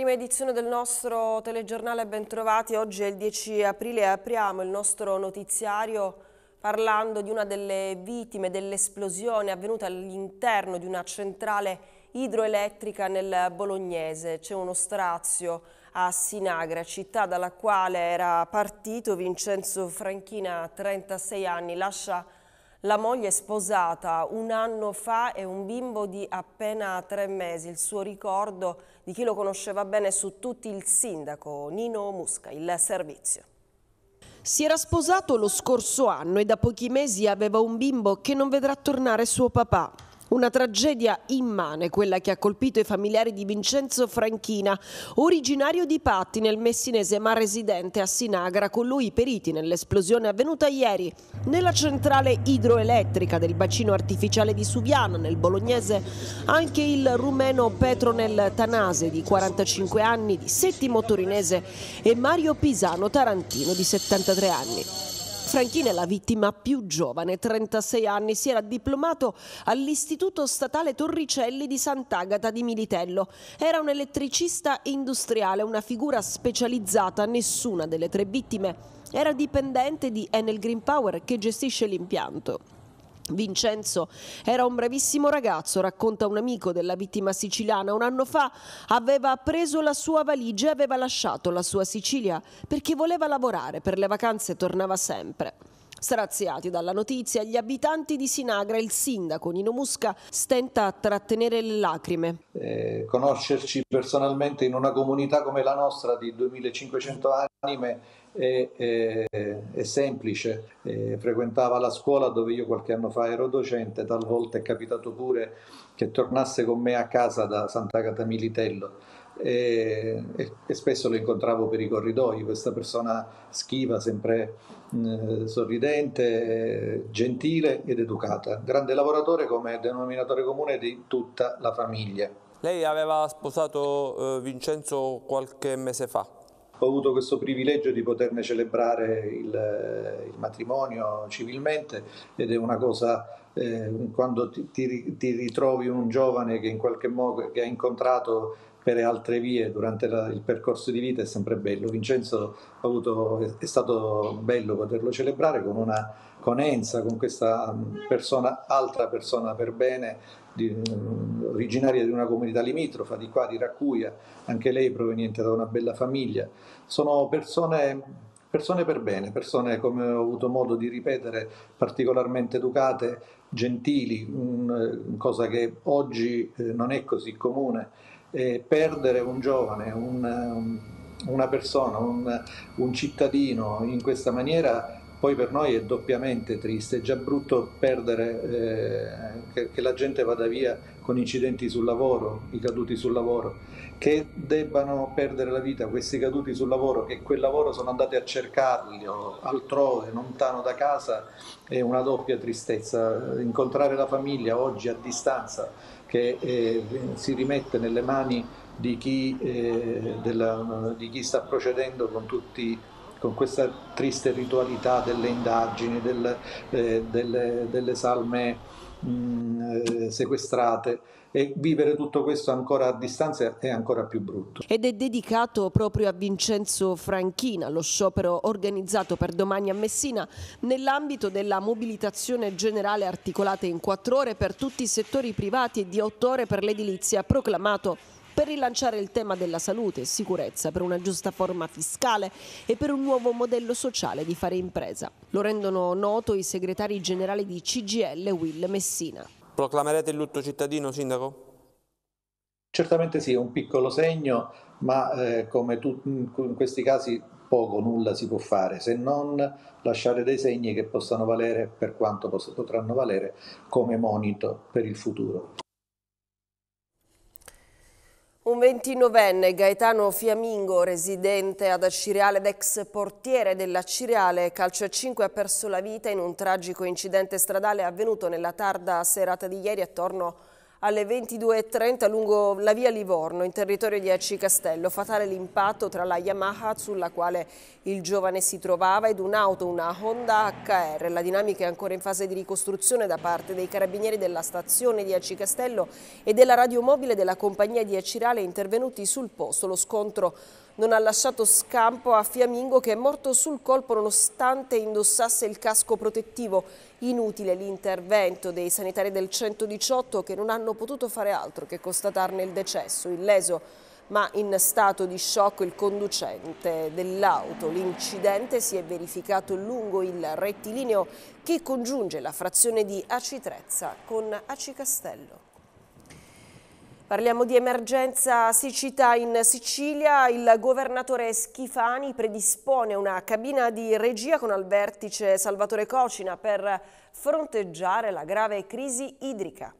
Prima edizione del nostro telegiornale Bentrovati, oggi è il 10 aprile e apriamo il nostro notiziario parlando di una delle vittime dell'esplosione avvenuta all'interno di una centrale idroelettrica nel Bolognese. C'è uno strazio a Sinagra, città dalla quale era partito Vincenzo Franchina, 36 anni, lascia la moglie è sposata un anno fa e un bimbo di appena tre mesi. Il suo ricordo di chi lo conosceva bene su tutti il sindaco Nino Musca, il servizio. Si era sposato lo scorso anno e da pochi mesi aveva un bimbo che non vedrà tornare suo papà. Una tragedia immane, quella che ha colpito i familiari di Vincenzo Franchina, originario di Patti nel Messinese ma residente a Sinagra, con lui periti nell'esplosione avvenuta ieri nella centrale idroelettrica del bacino artificiale di Suviano nel bolognese, anche il rumeno Petronel Tanase di 45 anni, di settimo torinese e Mario Pisano Tarantino di 73 anni. Franchina è la vittima più giovane, 36 anni, si era diplomato all'Istituto Statale Torricelli di Sant'Agata di Militello. Era un elettricista industriale, una figura specializzata, nessuna delle tre vittime era dipendente di Enel Green Power che gestisce l'impianto. Vincenzo era un bravissimo ragazzo, racconta un amico della vittima siciliana. Un anno fa aveva preso la sua valigia e aveva lasciato la sua Sicilia perché voleva lavorare, per le vacanze tornava sempre. Straziati dalla notizia, gli abitanti di Sinagra il sindaco Nino Musca stenta a trattenere le lacrime. Eh, conoscerci personalmente in una comunità come la nostra di 2500 anime è, è, è semplice. Eh, frequentava la scuola dove io qualche anno fa ero docente, talvolta è capitato pure che tornasse con me a casa da Sant'Agata Militello. E, e, e, spesso lo incontravo per i corridoi, questa persona schiva, sempre eh, sorridente, gentile ed educata, grande lavoratore come denominatore comune di tutta la famiglia. Lei aveva sposato eh, Vincenzo qualche mese fa ho avuto questo privilegio di poterne celebrare il, il matrimonio civilmente ed è una cosa eh, quando ti, ti, ti, ritrovi un giovane che in qualche modo che ha incontrato per altre vie durante la, il percorso di vita è sempre bello. Vincenzo avuto, è stato bello poterlo celebrare con una con Enza, con questa mm, persona, altra persona per bene, di, mm, originaria di una comunità limitrofa, di qua, di Raccuia, anche lei proveniente da una bella famiglia. Sono persone, persone per bene, persone, come ho avuto modo di ripetere, particolarmente educate, gentili, cosa che oggi eh, non è così comune. E perdere un giovane, un, una persona, un cittadino in questa maniera poi per noi è doppiamente triste, è già brutto perdere eh, che, che, la gente vada via con incidenti sul lavoro, i caduti sul lavoro, che debbano perdere la vita questi caduti sul lavoro, che quel lavoro sono andati a cercarli altrove, lontano da casa, è una doppia tristezza. Incontrare la famiglia oggi a distanza che eh, si rimette nelle mani di chi, eh, della, di chi sta procedendo con tutti i con questa triste ritualità delle indagini, del, eh, delle, delle, salme mh, mm, eh, sequestrate e vivere tutto questo ancora a distanza è ancora più brutto. Ed è dedicato proprio a Vincenzo Franchina, lo sciopero organizzato per domani a Messina nell'ambito della mobilitazione generale articolata in quattro ore per tutti i settori privati e di otto ore per l'edilizia proclamato per rilanciare il tema della salute e sicurezza, per una giusta forma fiscale e per un nuovo modello sociale di fare impresa. Lo rendono noto i segretari generali di CGL Will Messina. Proclamerete il lutto cittadino, Sindaco? Certamente sì, è un piccolo segno, ma eh, come tu, in questi casi poco, nulla si può fare se non lasciare dei segni che possano valere, per quanto potranno valere, come monito per il futuro. Un ventinovenne Gaetano Fiamingo, residente ad Acireale ed ex portiere della Ciriale, calcio a 5 ha perso la vita in un tragico incidente stradale avvenuto nella tarda serata di ieri attorno a alle 22.30 lungo la via Livorno in territorio di Aci Castello. Fatale l'impatto tra la Yamaha sulla quale il giovane si trovava ed un'auto, una Honda HR. La dinamica è ancora in fase di ricostruzione da parte dei carabinieri della stazione di Aci Castello e della radiomobile della compagnia di Accirale intervenuti sul posto. Lo scontro non ha lasciato scampo a Fiammingo che è morto sul colpo nonostante indossasse il casco protettivo. Inutile l'intervento dei sanitari del 118 che non hanno potuto fare altro che constatarne il decesso illeso ma in stato di shock il conducente dell'auto. L'incidente si è verificato lungo il rettilineo che congiunge la frazione di Aci Trezza con Aci Castello. Parliamo di emergenza siccità in Sicilia. Il governatore Schifani predispone una cabina di regia con al vertice Salvatore Cocina per fronteggiare la grave crisi idrica.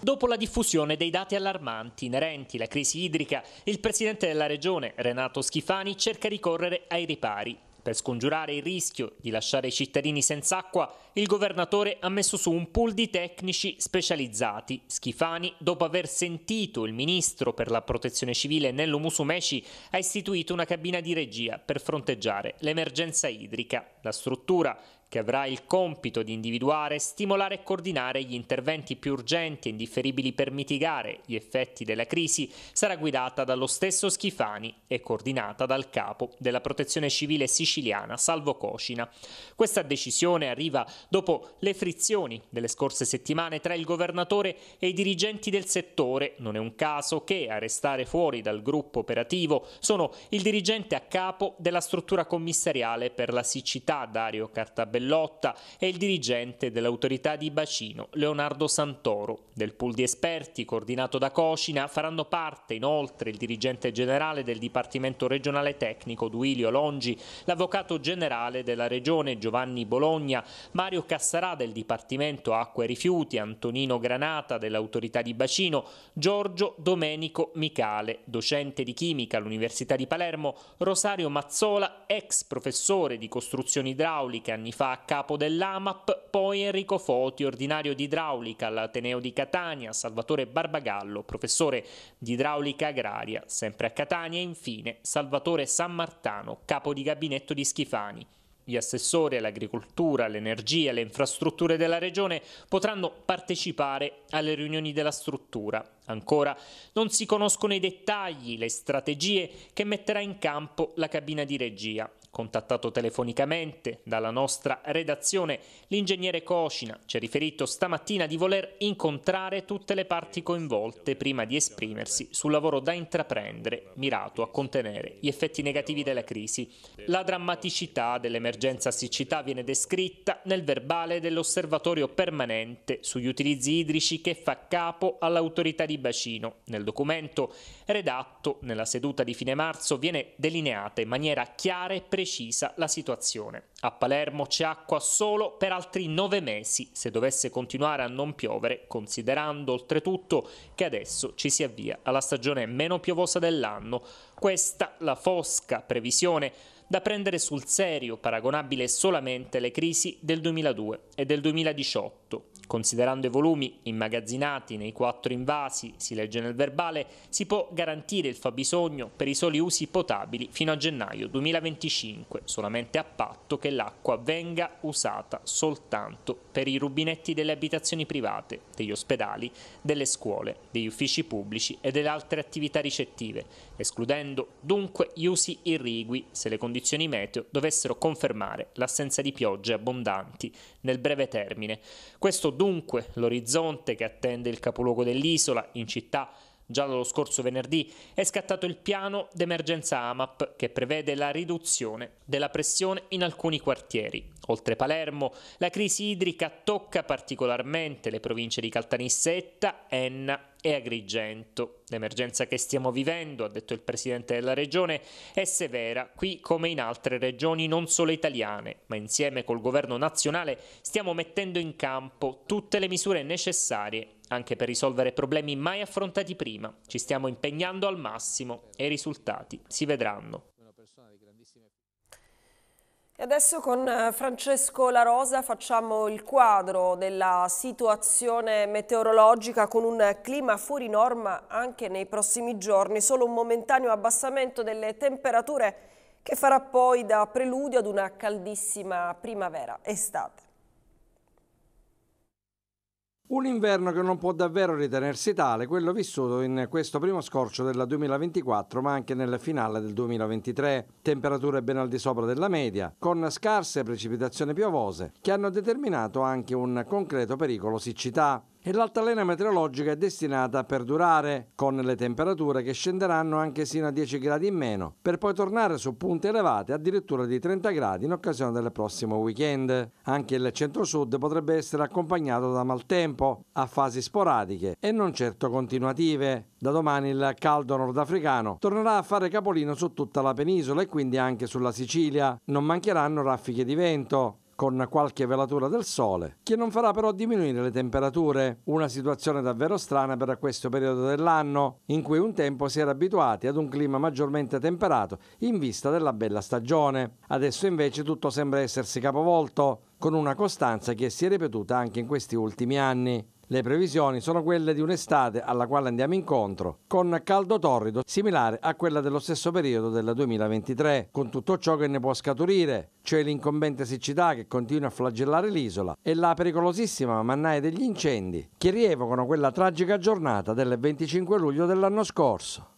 Dopo la diffusione dei dati allarmanti inerenti alla crisi idrica, il presidente della regione, Renato Schifani, cerca di correre ai ripari per scongiurare il rischio di lasciare i cittadini senza acqua, il governatore ha messo su un pool di tecnici specializzati. Schifani, dopo aver sentito il ministro per la protezione civile Nello Musumeci, ha istituito una cabina di regia per fronteggiare l'emergenza idrica. La struttura che avrà il compito di individuare, stimolare e coordinare gli interventi più urgenti e indifferibili per mitigare gli effetti della crisi, sarà guidata dallo stesso Schifani e coordinata dal capo della Protezione Civile siciliana Salvo Cocina. Questa decisione arriva dopo le frizioni delle scorse settimane tra il governatore e i dirigenti del settore. Non è un caso che a restare fuori dal gruppo operativo sono il dirigente a capo della struttura commissariale per la siccità Dario Cartabella Bellotta e il dirigente dell'autorità di bacino Leonardo Santoro. Del pool di esperti coordinato da Cocina faranno parte inoltre il dirigente generale del Dipartimento regionale tecnico Duilio Longi, l'avvocato generale della regione Giovanni Bologna, Mario Cassarà del Dipartimento Acqua e Rifiuti, Antonino Granata dell'autorità di bacino, Giorgio Domenico Micale, docente di chimica all'Università di Palermo, Rosario Mazzola, ex professore di costruzioni idrauliche anni fa a capo dell'AMAP, poi Enrico Foti, ordinario di idraulica all'Ateneo di Catania, Salvatore Barbagallo, professore di idraulica agraria, sempre a Catania, e infine Salvatore San Martano, capo di gabinetto di Schifani. Gli assessori all'agricoltura, all'energia e alle infrastrutture della regione potranno partecipare alle riunioni della struttura. Ancora non si conoscono i dettagli, le strategie che metterà in campo la cabina di regia, contattato telefonicamente dalla nostra redazione l'ingegnere Cocina, ci ha riferito stamattina di voler incontrare tutte le parti coinvolte prima di esprimersi sul lavoro da intraprendere mirato a contenere gli effetti negativi della crisi. La drammaticità dell'emergenza siccità viene descritta nel verbale dell'osservatorio permanente sugli utilizzi idrici che fa capo all'autorità di bacino. Nel documento redatto nella seduta di fine marzo, viene delineata in maniera chiara e precisa la situazione. A Palermo c'è acqua solo per altri nove mesi, se dovesse continuare a non piovere, considerando oltretutto che adesso ci si avvia alla stagione meno piovosa dell'anno. Questa la fosca previsione da prendere sul serio, paragonabile solamente alle crisi del 2002 e del 2018. Considerando i volumi immagazzinati nei quattro invasi, si legge nel verbale, si può garantire il fabbisogno per i soli usi potabili fino a gennaio 2025, solamente a patto che l'acqua venga usata soltanto per i rubinetti delle abitazioni private, degli ospedali, delle scuole, degli uffici pubblici e delle altre attività ricettive, escludendo dunque gli usi irrigui se le condizioni meteo dovessero confermare l'assenza di piogge abbondanti nel breve termine. Questo dunque l'orizzonte che attende il capoluogo dell'isola in città Già dallo scorso venerdì è scattato il piano d'emergenza AMAP che prevede la riduzione della pressione in alcuni quartieri. Oltre Palermo, la crisi idrica tocca particolarmente le province di Caltanissetta, Enna e Agrigento. L'emergenza che stiamo vivendo, ha detto il presidente della regione, è severa, qui come in altre regioni non solo italiane, ma insieme col governo nazionale stiamo mettendo in campo tutte le misure necessarie anche per risolvere problemi mai affrontati prima. Ci stiamo impegnando al massimo e i risultati si vedranno. E adesso con eh, Francesco La Rosa facciamo il quadro della situazione meteorologica con un clima fuori norma anche nei prossimi giorni, solo un momentaneo abbassamento delle temperature che farà poi da preludio ad una caldissima primavera estate. Un inverno che non può davvero ritenersi tale, quello vissuto in questo primo scorcio del 2024 ma anche nel finale del 2023. Temperature ben al di sopra della media, con scarse precipitazioni piovose che hanno determinato anche un concreto pericolo siccità e l'altalena meteorologica è destinata a perdurare, con le temperature che scenderanno anche sino a 10 gradi in meno, per poi tornare su punte elevate addirittura di 30 gradi in occasione del prossimo weekend. Anche il centro-sud potrebbe essere accompagnato da maltempo, a fasi sporadiche e non certo continuative. Da domani il caldo nordafricano tornerà a fare capolino su tutta la penisola e quindi anche sulla Sicilia. Non mancheranno raffiche di vento con qualche velatura del sole, che non farà però diminuire le temperature, una situazione davvero strana per questo periodo dell'anno, in cui un tempo si era abituati ad un clima maggiormente temperato in vista della bella stagione. Adesso invece tutto sembra essersi capovolto, con una costanza che si è ripetuta anche in questi ultimi anni. Le previsioni sono quelle di un'estate alla quale andiamo incontro, con caldo torrido similare a quella dello stesso periodo del 2023, con tutto ciò che ne può scaturire, cioè l'incombente siccità che continua a flagellare l'isola e la pericolosissima mannaia degli incendi che rievocano quella tragica giornata del 25 luglio dell'anno scorso.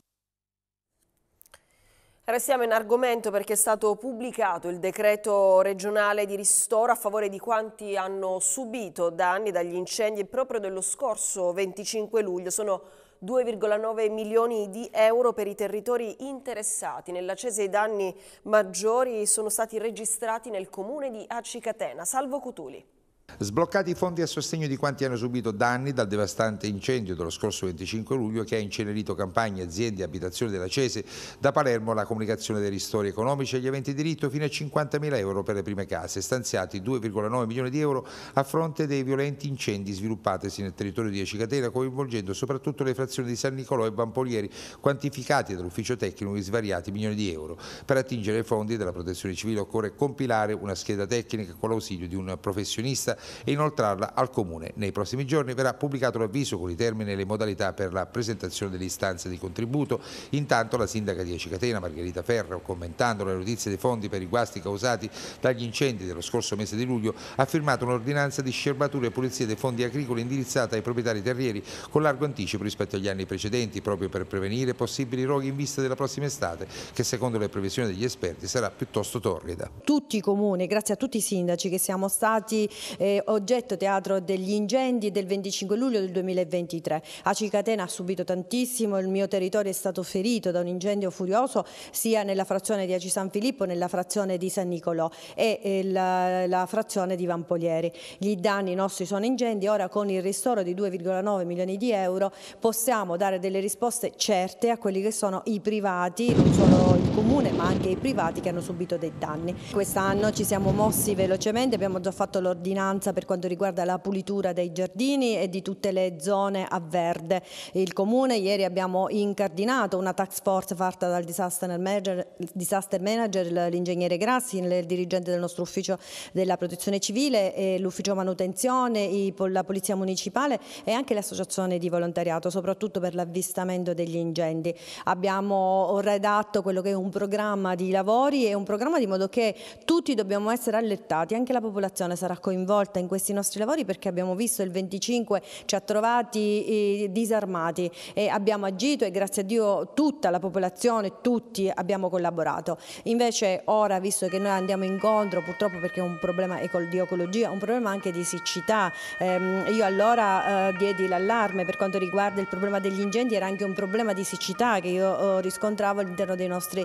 Restiamo in argomento perché è stato pubblicato il decreto regionale di ristoro a favore di quanti hanno subito danni dagli incendi proprio dello scorso 25 luglio. Sono 2,9 milioni di euro per i territori interessati. Nella i danni maggiori sono stati registrati nel comune di Acicatena. Salvo Cutuli. Sbloccati i fondi a sostegno di quanti hanno subito danni dal devastante incendio dello scorso 25 luglio che ha incenerito campagne, aziende e abitazioni della Cese. Da Palermo la comunicazione dei ristori economici agli aventi diritto fino a 50.000 euro per le prime case, stanziati 2,9 milioni di euro a fronte dei violenti incendi sviluppatesi nel territorio di Ecicatena, coinvolgendo soprattutto le frazioni di San Nicolò e Bampolieri, quantificati dall'ufficio tecnico in svariati milioni di euro. Per attingere ai fondi della protezione civile occorre compilare una scheda tecnica con l'ausilio di un professionista e inoltrarla al Comune. Nei prossimi giorni verrà pubblicato l'avviso con i termini e le modalità per la presentazione delle istanze di contributo. Intanto la sindaca di Ecicatena, Margherita Ferro, commentando le notizie dei fondi per i guasti causati dagli incendi dello scorso mese di luglio, ha firmato un'ordinanza di scerbatura e pulizia dei fondi agricoli indirizzata ai proprietari terrieri con largo anticipo rispetto agli anni precedenti, proprio per prevenire possibili roghi in vista della prossima estate, che secondo le previsioni degli esperti sarà piuttosto torrida. Tutti i comuni, grazie a tutti i sindaci che siamo stati eh, oggetto teatro degli incendi del 25 luglio del 2023. Acicatena ha subito tantissimo, il mio territorio è stato ferito da un incendio furioso sia nella frazione di Aci San Filippo, nella frazione di San Nicolò e eh, la, la frazione di Vampolieri. Gli danni nostri sono incendi, ora con il ristoro di 2,9 milioni di euro possiamo dare delle risposte certe a quelli che sono i privati, non solo il comune ma anche i privati che hanno subito dei danni. Quest'anno ci siamo mossi velocemente, abbiamo già fatto l'ordinanza ordinanza per quanto riguarda la pulitura dei giardini e di tutte le zone a verde. Il Comune ieri abbiamo incardinato una tax force fatta dal disaster manager, disaster manager l'ingegnere Grassi, il dirigente del nostro ufficio della protezione civile, l'ufficio manutenzione, la polizia municipale e anche l'associazione di volontariato, soprattutto per l'avvistamento degli incendi. Abbiamo redatto quello che è un programma di lavori e un programma di modo che tutti dobbiamo essere allettati, anche la popolazione sarà coinvolta volta in questi nostri lavori perché abbiamo visto il 25 ci ha trovati eh, disarmati e abbiamo agito e grazie a Dio tutta la popolazione, tutti abbiamo collaborato. Invece ora, visto che noi andiamo incontro, purtroppo perché è un problema di ecologia, un problema anche di siccità, ehm, io allora eh, diedi l'allarme per quanto riguarda il problema degli incendi, era anche un problema di siccità che io eh, riscontravo all'interno dei nostri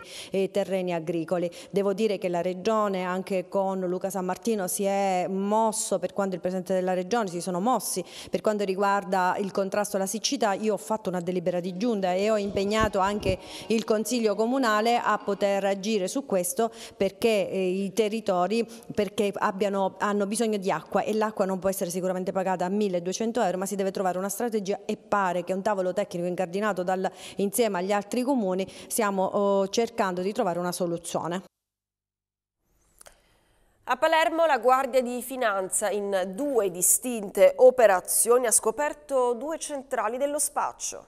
terreni agricoli. Devo dire che la Regione anche con Luca San Martino si è mosso corso per quanto il Presidente della Regione si sono mossi, per quanto riguarda il contrasto alla siccità io ho fatto una delibera di giunta e ho impegnato anche il Consiglio Comunale a poter agire su questo perché eh, i territori perché abbiano, hanno bisogno di acqua e l'acqua non può essere sicuramente pagata a 1200 euro ma si deve trovare una strategia e pare che un tavolo tecnico incardinato dal, insieme agli altri comuni stiamo oh, cercando di trovare una soluzione. A Palermo la Guardia di Finanza in due distinte operazioni ha scoperto due centrali dello spaccio.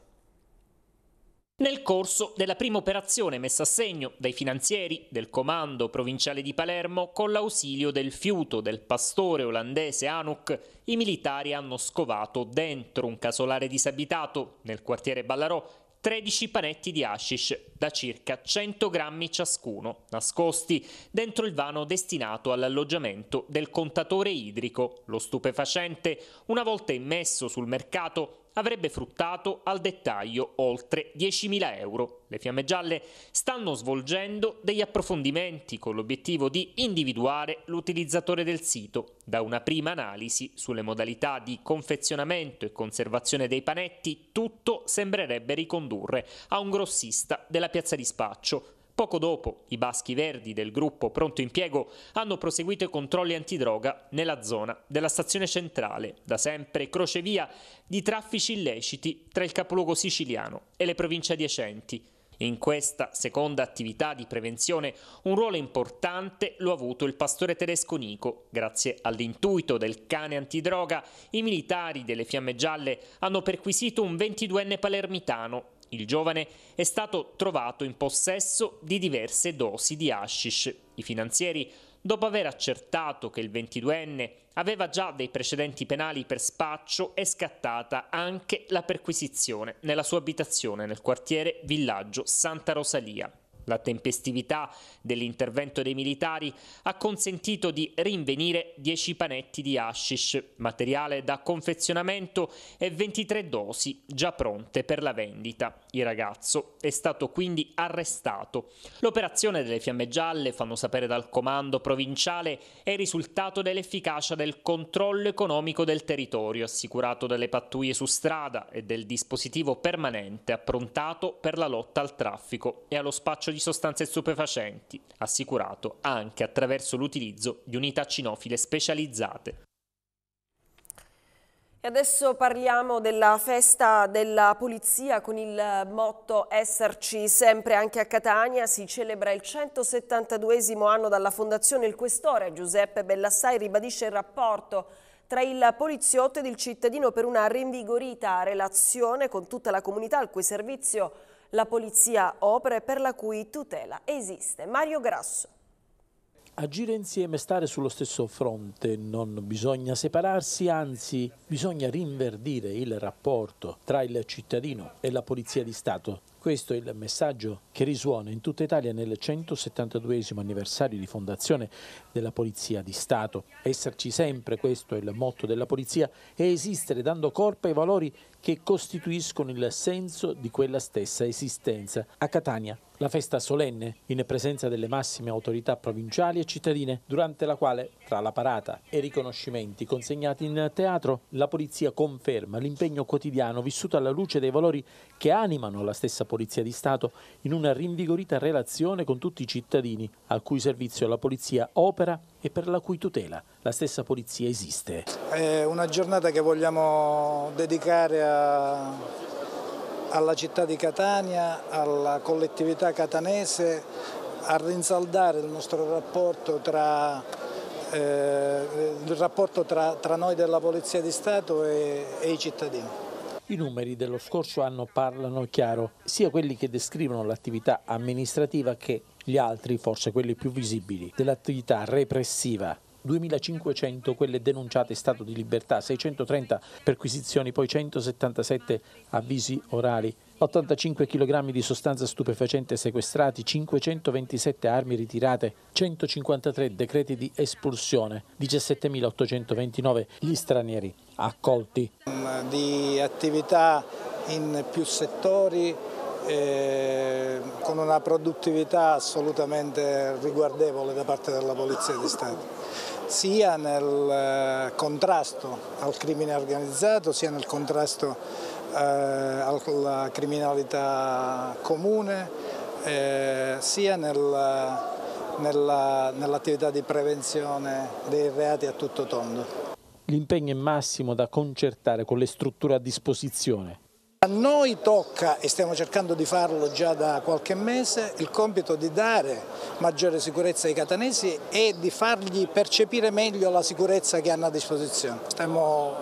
Nel corso della prima operazione messa a segno dai finanzieri del Comando Provinciale di Palermo con l'ausilio del fiuto del pastore olandese Anuk, i militari hanno scovato dentro un casolare disabitato nel quartiere Ballarò 13 panetti di hashish da circa 100 grammi ciascuno, nascosti dentro il vano destinato all'alloggiamento del contatore idrico. Lo stupefacente, una volta immesso sul mercato, avrebbe fruttato al dettaglio oltre 10.000 euro. Le Fiamme Gialle stanno svolgendo degli approfondimenti con l'obiettivo di individuare l'utilizzatore del sito. Da una prima analisi sulle modalità di confezionamento e conservazione dei panetti, tutto sembrerebbe ricondurre a un grossista della piazza di spaccio, Poco dopo, i baschi verdi del gruppo Pronto Impiego hanno proseguito i controlli antidroga nella zona della stazione centrale, da sempre crocevia di traffici illeciti tra il capoluogo siciliano e le province adiacenti. In questa seconda attività di prevenzione un ruolo importante lo ha avuto il pastore tedesco Nico. Grazie all'intuito del cane antidroga, i militari delle Fiamme Gialle hanno perquisito un 22enne palermitano il giovane è stato trovato in possesso di diverse dosi di hashish. I finanzieri, dopo aver accertato che il 22enne aveva già dei precedenti penali per spaccio, è scattata anche la perquisizione nella sua abitazione nel quartiere Villaggio Santa Rosalia. La tempestività dell'intervento dei militari ha consentito di rinvenire 10 panetti di hashish, materiale da confezionamento e 23 dosi già pronte per la vendita. Il ragazzo è stato quindi arrestato. L'operazione delle fiamme gialle, fanno sapere dal comando provinciale, è il risultato dell'efficacia del controllo economico del territorio assicurato dalle pattuglie su strada e del dispositivo permanente approntato per la lotta al traffico e allo spaccio di di sostanze stupefacenti, assicurato anche attraverso l'utilizzo di unità cinofile specializzate. E adesso parliamo della festa della polizia con il motto Esserci sempre anche a Catania. Si celebra il 172 anno dalla fondazione Il Questore. Giuseppe Bellassai ribadisce il rapporto tra il poliziotto ed il cittadino per una rinvigorita relazione con tutta la comunità al cui servizio la polizia opere per la cui tutela esiste. Mario Grasso. Agire insieme, stare sullo stesso fronte, non bisogna separarsi, anzi bisogna rinverdire il rapporto tra il cittadino e la Polizia di Stato. Questo è il messaggio che risuona in tutta Italia nel 172 anniversario di fondazione della Polizia di Stato. Esserci sempre, questo è il motto della Polizia, e esistere dando corpo ai valori che costituiscono il senso di quella stessa esistenza. A Catania, la festa solenne, in presenza delle massime autorità provinciali e cittadine, durante la quale, tra la parata e i riconoscimenti consegnati in teatro, la Polizia conferma l'impegno quotidiano vissuto alla luce dei valori che animano la stessa Polizia Polizia di Stato in una rinvigorita relazione con tutti i cittadini al cui servizio la Polizia opera e per la cui tutela la stessa Polizia esiste. È una giornata che vogliamo dedicare a, alla città di Catania, alla collettività catanese, a rinsaldare il nostro rapporto tra eh, il rapporto tra, tra, noi della Polizia di Stato e, e i cittadini. I numeri dello scorso anno parlano chiaro, sia quelli che descrivono l'attività amministrativa che gli altri, forse quelli più visibili, dell'attività repressiva. 2.500 quelle denunciate stato di libertà, 630 perquisizioni, poi 177 avvisi orali, 85 kg di sostanza stupefacente sequestrati, 527 armi ritirate, 153 decreti di espulsione, 17.829 gli stranieri accolti. Di attività in più settori eh, con una produttività assolutamente riguardevole da parte della Polizia di Stato sia nel eh, contrasto al crimine organizzato sia nel contrasto eh, alla criminalità comune eh, sia nel nell'attività di prevenzione dei reati a tutto tondo l'impegno è massimo da concertare con le strutture a disposizione. A noi tocca, e stiamo cercando di farlo già da qualche mese, il compito di dare maggiore sicurezza ai catanesi e di fargli percepire meglio la sicurezza che hanno a disposizione. Stiamo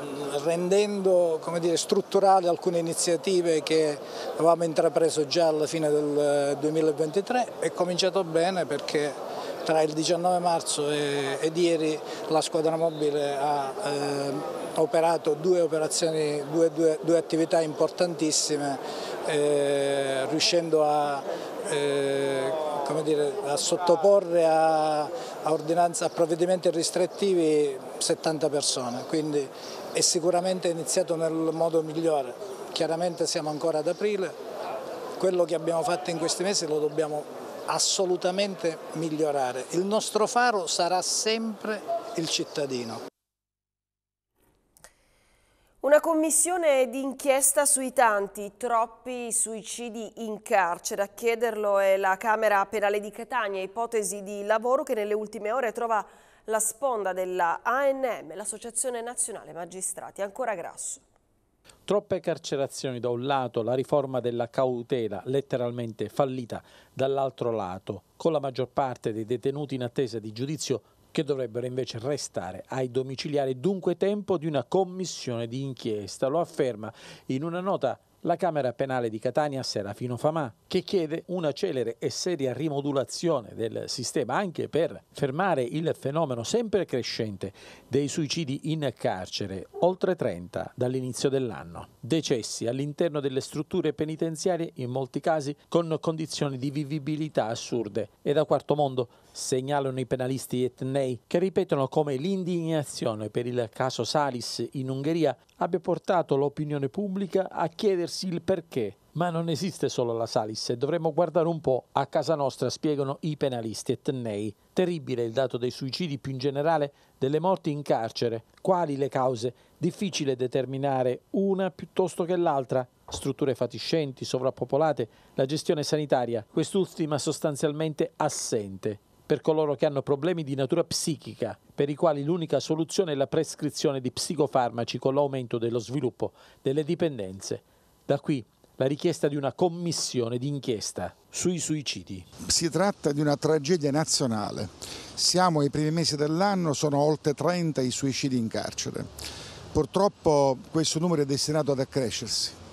rendendo dire, strutturali alcune iniziative che avevamo intrapreso già alla fine del 2023 eh, e cominciato bene perché tra il 19 marzo e, ed ieri la squadra mobile ha eh, operato due operazioni, due, due, due attività importantissime eh, riuscendo a eh, Dire, a sottoporre a, a, a, provvedimenti restrittivi 70 persone, quindi è sicuramente iniziato nel modo migliore. Chiaramente siamo ancora ad aprile, quello che abbiamo fatto in questi mesi lo dobbiamo assolutamente migliorare. Il nostro faro sarà sempre il cittadino. Una commissione d'inchiesta sui tanti, troppi suicidi in carcere. A chiederlo è la Camera Penale di Catania, ipotesi di lavoro che nelle ultime ore trova la sponda della ANM, l'Associazione Nazionale Magistrati. Ancora grasso. Troppe carcerazioni da un lato, la riforma della cautela letteralmente fallita dall'altro lato, con la maggior parte dei detenuti in attesa di giudizio che dovrebbero invece restare ai domiciliari, dunque tempo di una commissione di inchiesta. Lo afferma in una nota la Camera Penale di Catania Serafino Famà, che chiede una celere e seria rimodulazione del sistema anche per fermare il fenomeno sempre crescente dei suicidi in carcere, oltre 30 dall'inizio dell'anno. Decessi all'interno delle strutture penitenziarie, in molti casi con condizioni di vivibilità assurde e da quarto mondo segnalano i penalisti etnei che ripetono come l'indignazione per il caso Salis in Ungheria abbia portato l'opinione pubblica a chiedersi il perché. Ma non esiste solo la Salis dovremmo guardare un po' a casa nostra, spiegano i penalisti etnei. Terribile il dato dei suicidi più in generale, delle morti in carcere. Quali le cause? Difficile determinare una piuttosto che l'altra. Strutture fatiscenti, sovrappopolate, la gestione sanitaria, quest'ultima sostanzialmente assente per coloro che hanno problemi di natura psichica, per i quali l'unica soluzione è la prescrizione di psicofarmaci con l'aumento dello sviluppo delle dipendenze. Da qui la richiesta di una commissione d'inchiesta sui suicidi. Si tratta di una tragedia nazionale. Siamo ai primi mesi dell'anno, sono oltre 30 i suicidi in carcere. Purtroppo questo numero è destinato ad accrescersi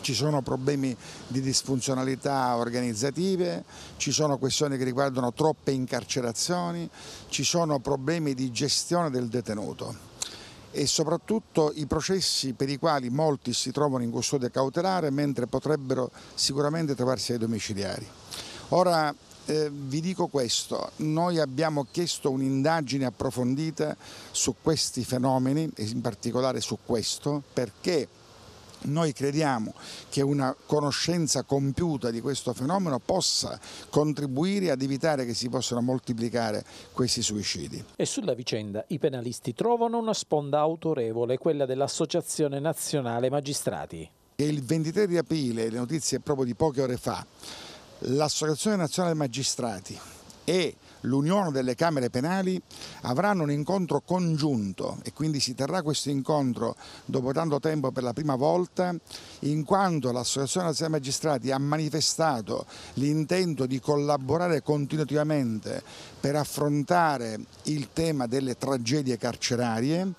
ci sono problemi di disfunzionalità organizzative, ci sono questioni che riguardano troppe incarcerazioni, ci sono problemi di gestione del detenuto e soprattutto i processi per i quali molti si trovano in custodia cautelare mentre potrebbero sicuramente trovarsi ai domiciliari. Ora eh, vi dico questo, noi abbiamo chiesto un'indagine approfondita su questi fenomeni e in particolare su questo perché noi crediamo che una conoscenza compiuta di questo fenomeno possa contribuire ad evitare che si possano moltiplicare questi suicidi. E sulla vicenda i penalisti trovano una sponda autorevole, quella dell'Associazione Nazionale Magistrati. Il 23 di aprile, le notizie proprio di poche ore fa, l'Associazione Nazionale Magistrati e l'unione delle Camere penali avranno un incontro congiunto e quindi si terrà questo incontro dopo tanto tempo per la prima volta in quanto l'Associazione Nazionale Magistrati ha manifestato l'intento di collaborare continuativamente per affrontare il tema delle tragedie carcerarie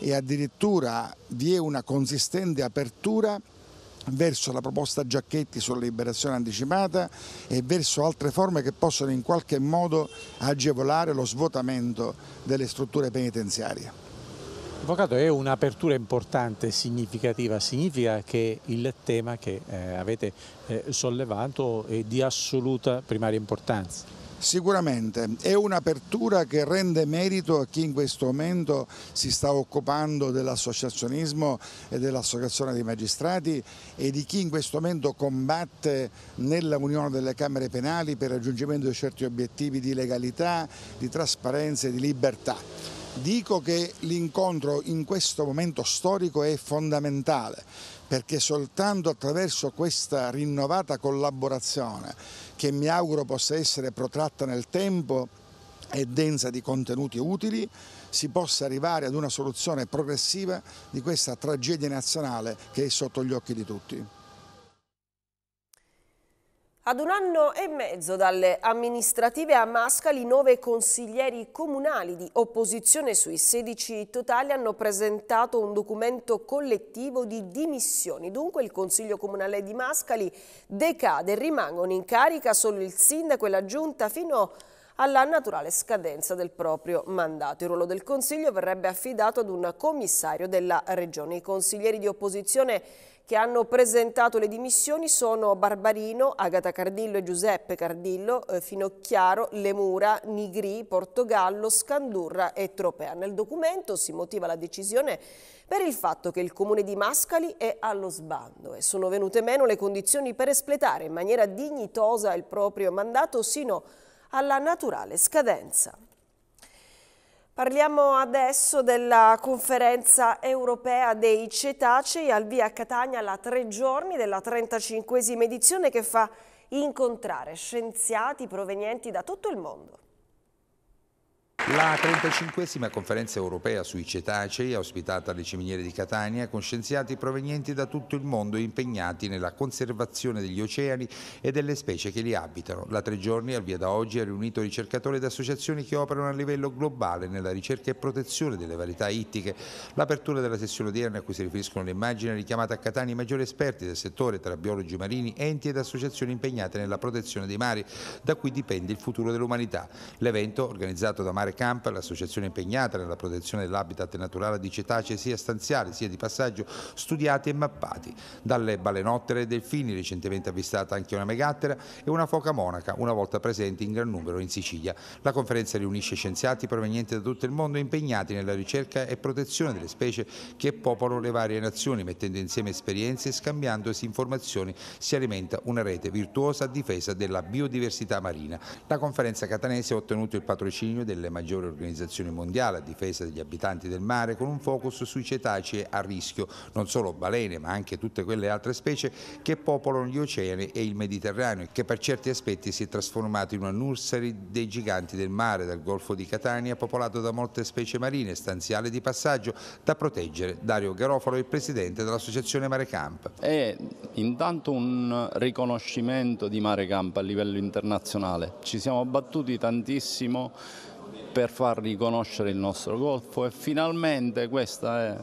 e addirittura vi è una consistente apertura verso la proposta Giacchetti sulla liberazione anticipata e verso altre forme che possono in qualche modo agevolare lo svuotamento delle strutture penitenziarie. Avvocato, è un'apertura importante, e significativa, significa che il tema che eh, avete eh, sollevato è di assoluta primaria importanza. Sicuramente è un'apertura che rende merito a chi in questo momento si sta occupando dell'associazionismo e dell'associazione dei magistrati e di chi in questo momento combatte nella Unione delle Camere Penali per raggiungimento di certi obiettivi di legalità, di trasparenza e di libertà. Dico che l'incontro in questo momento storico è fondamentale perché soltanto attraverso questa rinnovata collaborazione, che mi auguro possa essere protratta nel tempo e densa di contenuti utili, si possa arrivare ad una soluzione progressiva di questa tragedia nazionale che è sotto gli occhi di tutti. Ad un anno e mezzo dalle amministrative a Mascali, nove consiglieri comunali di opposizione sui 16 totali hanno presentato un documento collettivo di dimissioni. Dunque il Consiglio Comunale di Mascali decade e rimangono in carica solo il sindaco e la giunta fino alla naturale scadenza del proprio mandato. Il ruolo del Consiglio verrebbe affidato ad un commissario della Regione. I consiglieri di opposizione che hanno presentato le dimissioni sono Barbarino, Agata Cardillo e Giuseppe Cardillo, eh, Finocchiaro, Lemura, Nigri, Portogallo, Scandurra e Tropea. Nel documento si motiva la decisione per il fatto che il comune di Mascali è allo sbando e sono venute meno le condizioni per espletare in maniera dignitosa il proprio mandato sino alla naturale scadenza. Parliamo adesso della conferenza europea dei cetacei al via Catania la tre giorni della 35esima edizione che fa incontrare scienziati provenienti da tutto il mondo. La 35esima conferenza europea sui cetacei, ospitata alle ciminiere di Catania, con scienziati provenienti da tutto il mondo impegnati nella conservazione degli oceani e delle specie che li abitano. La tre giorni, al via da oggi, ha riunito ricercatori ed associazioni che operano a livello globale nella ricerca e protezione delle varietà ittiche. L'apertura della sessione odierna a cui si riferiscono le immagini ha richiamato a Catania i maggiori esperti del settore tra biologi marini, enti ed associazioni impegnate nella protezione dei mari, da cui dipende il futuro dell'umanità. L'evento, organizzato da Mare Camp, l'associazione impegnata nella protezione dell'habitat naturale di cetacei sia stanziali sia di passaggio studiati e mappati. Dalle balenottere e delfini recentemente avvistata anche una megattera e una foca monaca, una volta presenti in gran numero in Sicilia. La conferenza riunisce scienziati provenienti da tutto il mondo impegnati nella ricerca e protezione delle specie che popolano le varie nazioni, mettendo insieme esperienze e scambiandosi informazioni si alimenta una rete virtuosa a difesa della biodiversità marina. La conferenza catanese ha ottenuto il patrocinio delle maggiori organizzazioni mondiali a difesa degli abitanti del mare con un focus sui cetacei a rischio, non solo balene ma anche tutte quelle altre specie che popolano gli oceani e il Mediterraneo che per certi aspetti si è trasformato in una nursery dei giganti del mare dal Golfo di Catania popolato da molte specie marine, stanziale di passaggio da proteggere. Dario Garofalo è il presidente dell'associazione Mare Camp. È intanto un riconoscimento di Mare Camp a livello internazionale. Ci siamo battuti tantissimo per far riconoscere il nostro golfo e finalmente questa è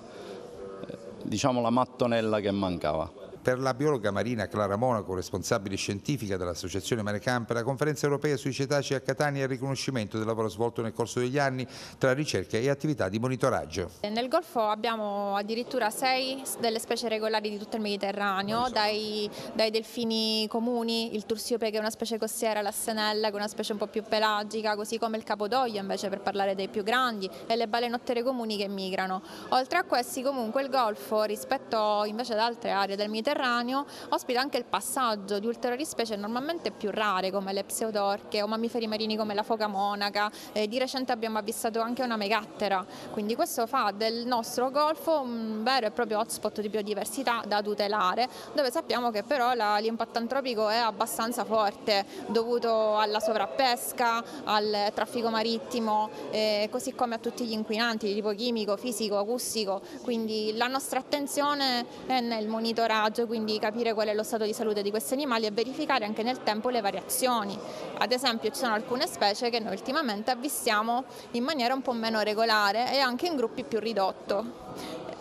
eh, diciamo, la mattonella che mancava per la biologa Marina Clara Monaco, responsabile scientifica dell'Associazione Mare Camp, la conferenza europea sui cetacei a Catania è il riconoscimento del lavoro svolto nel corso degli anni tra ricerca e attività di monitoraggio. Nel Golfo abbiamo addirittura sei delle specie regolari di tutto il Mediterraneo, so. Esatto. dai, dai, delfini comuni, il tursiope che è una specie costiera, la senella che è una specie un po' più pelagica, così come il capodoglio invece per parlare dei più grandi e le balenottere comuni che migrano. Oltre a questi comunque il Golfo rispetto invece ad altre aree del Mediterraneo Mediterraneo ospita anche il passaggio di ulteriori specie normalmente più rare come le pseudorche o mammiferi marini come la foca monaca, eh, di recente abbiamo avvistato anche una megattera, quindi questo fa del nostro golfo un vero e proprio hotspot di biodiversità da tutelare, dove sappiamo che però l'impatto antropico è abbastanza forte dovuto alla sovrappesca, al traffico marittimo, eh, così come a tutti gli inquinanti di tipo chimico, fisico, acustico, quindi la nostra attenzione è nel monitoraggio monitoraggio, quindi capire qual è lo stato di salute di questi animali e verificare anche nel tempo le variazioni. Ad esempio ci sono alcune specie che noi ultimamente avvistiamo in maniera un po' meno regolare e anche in gruppi più ridotto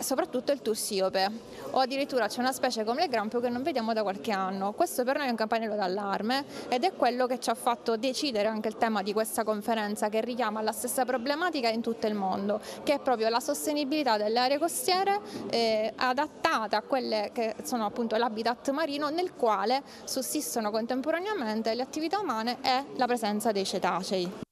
soprattutto il tursiope o addirittura c'è una specie come il grampio che non vediamo da qualche anno. Questo per noi è un campanello d'allarme ed è quello che ci ha fatto decidere anche il tema di questa conferenza che richiama la stessa problematica in tutto il mondo, che è proprio la sostenibilità delle aree costiere eh, adattata a quelle che sono appunto l'habitat marino nel quale sussistono contemporaneamente le attività umane e la presenza dei cetacei.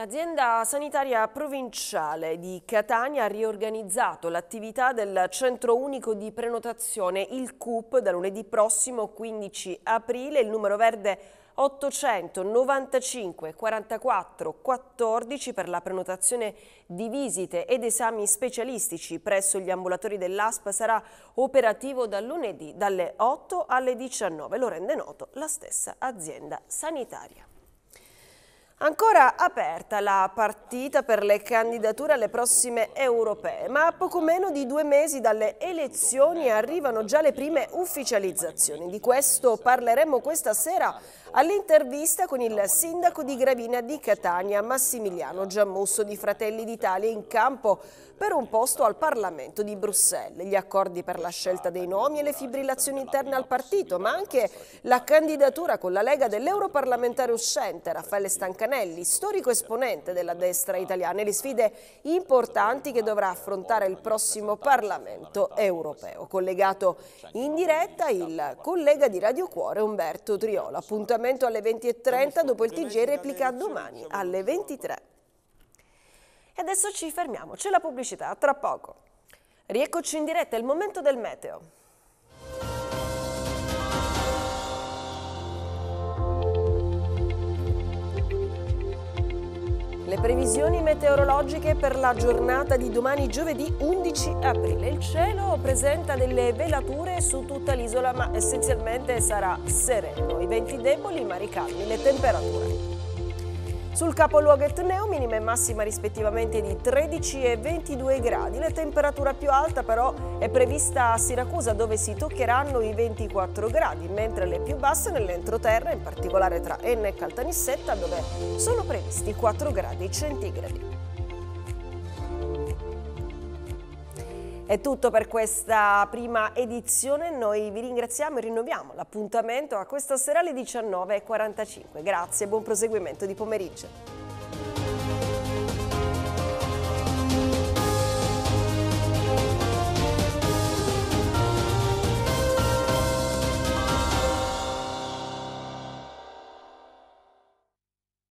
L'azienda sanitaria provinciale di Catania ha riorganizzato l'attività del centro unico di prenotazione, il CUP, da lunedì prossimo 15 aprile. Il numero verde 895 44 14 per la prenotazione di visite ed esami specialistici presso gli ambulatori dell'ASP sarà operativo da lunedì dalle 8 alle 19. Lo rende noto la stessa azienda sanitaria. Ancora aperta la partita per le candidature alle prossime europee, ma a poco meno di due mesi dalle elezioni arrivano già le prime ufficializzazioni. Di questo parleremo questa sera all'intervista con il sindaco di Gravina di Catania, Massimiliano Giammusso di Fratelli d'Italia, in campo per un posto al Parlamento di Bruxelles. Gli accordi per la scelta dei nomi e le fibrillazioni interne al partito, ma anche la candidatura con la Lega dell'europarlamentare uscente, Raffaele Stancanelli, Palianelli, storico esponente della destra italiana, e le sfide importanti che dovrà affrontare il prossimo Parlamento europeo. Collegato in diretta il collega di Radio Cuore Umberto Triolo. Appuntamento alle 20.30 dopo il TG replica domani alle 23. E adesso ci fermiamo, c'è la pubblicità, tra poco. Rieccoci in diretta, è il momento del meteo. Le previsioni meteorologiche per la giornata di domani giovedì 11 aprile. Il cielo presenta delle velature su tutta l'isola ma essenzialmente sarà sereno. I venti deboli ma ricalmi le temperature. Sul capoluogo etneo minima e massima rispettivamente di 13 e 22 gradi. La temperatura più alta però è prevista a Siracusa dove si toccheranno i 24 gradi, mentre le più basse nell'entroterra, in particolare tra Enna e Caltanissetta dove sono previsti 4 gradi centigradi. È tutto per questa prima edizione, noi vi ringraziamo e rinnoviamo l'appuntamento a questa sera alle 19.45. Grazie e buon proseguimento di pomeriggio.